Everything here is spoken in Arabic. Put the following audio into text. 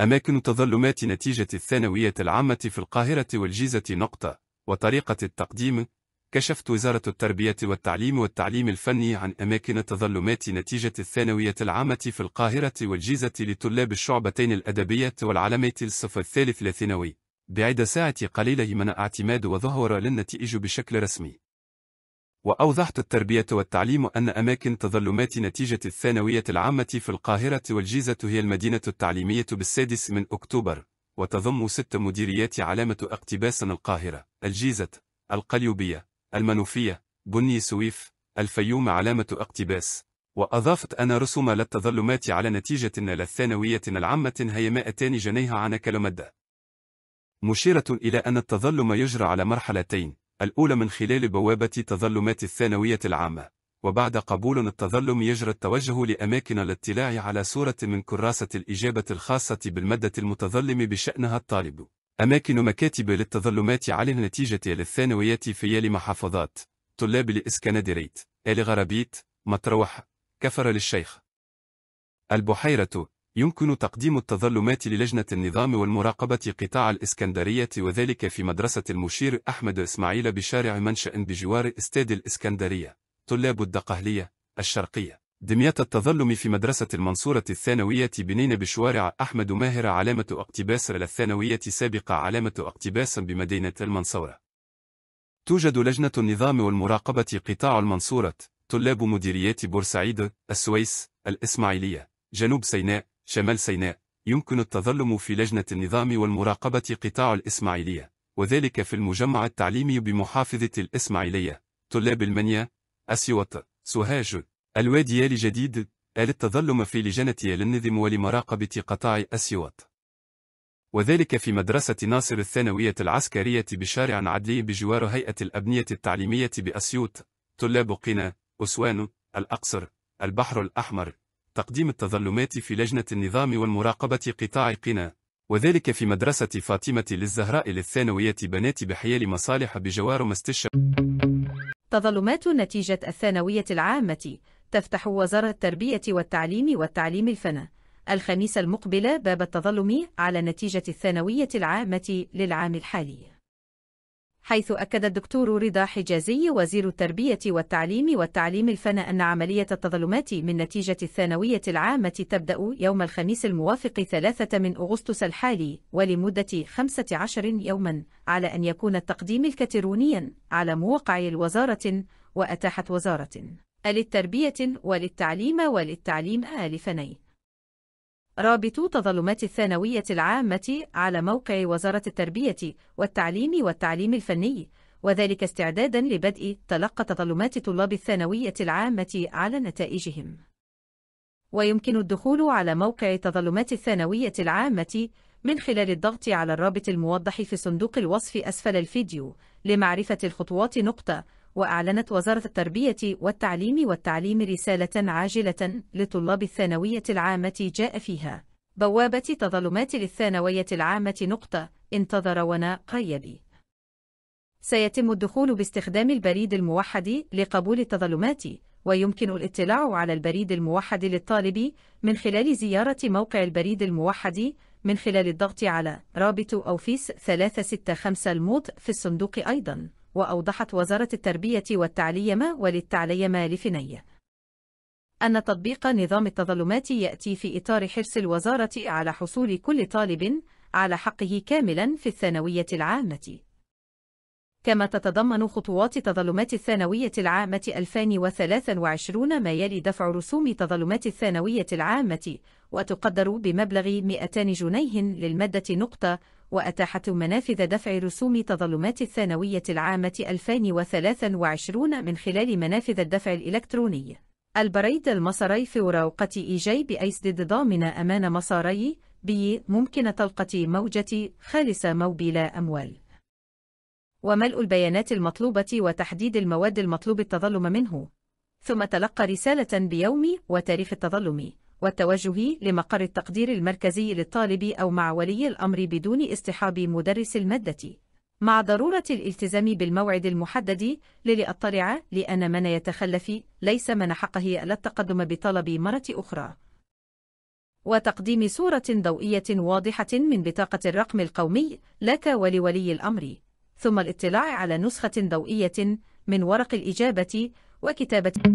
أماكن تظلمات نتيجة الثانوية العامة في القاهرة والجيزة نقطة وطريقة التقديم كشفت وزارة التربية والتعليم والتعليم الفني عن أماكن تظلمات نتيجة الثانوية العامة في القاهرة والجيزة لطلاب الشعبتين الأدبية والعلمية الصف الثالث لثانوي بعد ساعة قليلة من اعتماد وظهر للنتائج بشكل رسمي وأوضحت التربية والتعليم أن أماكن تظلمات نتيجة الثانوية العامة في القاهرة والجيزة هي المدينة التعليمية بالسادس من أكتوبر وتضم ست مديريات علامة اقتباس القاهرة الجيزة القليوبية المنوفية بني سويف الفيوم علامة اقتباس وأضافت أن رسوم للتظلمات على نتيجة للثانوية العامة هي 200 جنيه عن كلمدة مشيرة إلى أن التظلم يجرى على مرحلتين الأولى من خلال بوابة تظلمات الثانوية العامة وبعد قبول التظلم يجرى التوجه لأماكن الاطلاع على صورة من كراسة الإجابة الخاصة بالمادة المتظلم بشأنها الطالب أماكن مكاتب للتظلمات على النتيجة للثانويات في يالي محافظات طلاب لإسكندريت آل غربيت مطروح كفر للشيخ البحيرة يمكن تقديم التظلمات للجنة النظام والمراقبة قطاع الإسكندرية وذلك في مدرسة المشير أحمد إسماعيل بشارع منشأ بجوار استاد الإسكندرية طلاب الدقهلية الشرقية دمية التظلم في مدرسة المنصورة الثانوية بنين بشوارع أحمد ماهر علامة اقتباس للثانوية سابقة علامة اقتباس بمدينة المنصورة توجد لجنة النظام والمراقبة قطاع المنصورة طلاب مديريات بورسعيد السويس الإسماعيلية جنوب سيناء شمال سيناء يمكن التظلم في لجنة النظام والمراقبة قطاع الإسماعيلية وذلك في المجمع التعليمي بمحافظة الإسماعيلية طلاب المنيا أسيوط سوهاج الوادي الجديد آل التظلم في لجنة للنظم ولمراقبة قطاع أسيوط وذلك في مدرسة ناصر الثانوية العسكرية بشارع عدلي بجوار هيئة الأبنية التعليمية بأسيوط طلاب قنا أسوان الأقصر البحر الأحمر تقديم التظلمات في لجنة النظام والمراقبة قطاع قنا وذلك في مدرسة فاطمة للزهراء للثانوية بنات بحيال مصالح بجوار مستشفى تظلمات نتيجة الثانوية العامة تفتح وزارة التربية والتعليم والتعليم الفنى الخميس المقبل باب التظلم على نتيجة الثانوية العامة للعام الحالي حيث أكد الدكتور رضا حجازي وزير التربية والتعليم والتعليم الفن أن عملية التظلمات من نتيجة الثانوية العامة تبدأ يوم الخميس الموافق 3 من أغسطس الحالي ولمدة 15 يوما على أن يكون التقديم الكترونيا على موقع الوزارة وأتاحت وزارة للتربية وللتعليم والتعليم آلفني رابط تظلمات الثانوية العامة على موقع وزارة التربية والتعليم والتعليم الفني وذلك استعدادا لبدء تلقى تظلمات طلاب الثانوية العامة على نتائجهم ويمكن الدخول على موقع تظلمات الثانوية العامة من خلال الضغط على الرابط الموضح في صندوق الوصف أسفل الفيديو لمعرفة الخطوات نقطة وأعلنت وزارة التربية والتعليم والتعليم رسالة عاجلة لطلاب الثانوية العامة جاء فيها بوابة تظلمات للثانوية العامة نقطة انتظر ونا قيدي سيتم الدخول باستخدام البريد الموحد لقبول التظلمات ويمكن الاطلاع على البريد الموحد للطالب من خلال زيارة موقع البريد الموحد من خلال الضغط على رابط أوفيس 365 الموت في الصندوق أيضاً وأوضحت وزارة التربية والتعليم وللتعليم لفنية أن تطبيق نظام التظلمات يأتي في إطار حرص الوزارة على حصول كل طالب على حقه كاملا في الثانوية العامة كما تتضمن خطوات تظلمات الثانوية العامة 2023 ما يلي دفع رسوم تظلمات الثانوية العامة وتقدر بمبلغ 200 جنيه للمادة نقطة وأتاحت منافذ دفع رسوم تظلمات الثانوية العامة 2023 من خلال منافذ الدفع الإلكتروني البريد المصري في وراوقة إيجاي بأيسدد ضامن أمان مصاري بي ممكن تلقة موجة خالصة موبيلا أموال وملء البيانات المطلوبة وتحديد المواد المطلوب التظلم منه ثم تلقى رسالة بيوم وتاريخ التظلم والتوجه لمقر التقدير المركزي للطالب أو مع ولي الأمر بدون اصطحاب مدرس المادة مع ضرورة الالتزام بالموعد المحدد للي أطلع لأن من يتخلف ليس من حقه ألا التقدم بطلب مرة أخرى وتقديم صورة ضوئية واضحة من بطاقة الرقم القومي لك ولولي الأمر ثم الاطلاع على نسخة ضوئية من ورق الإجابة وكتابة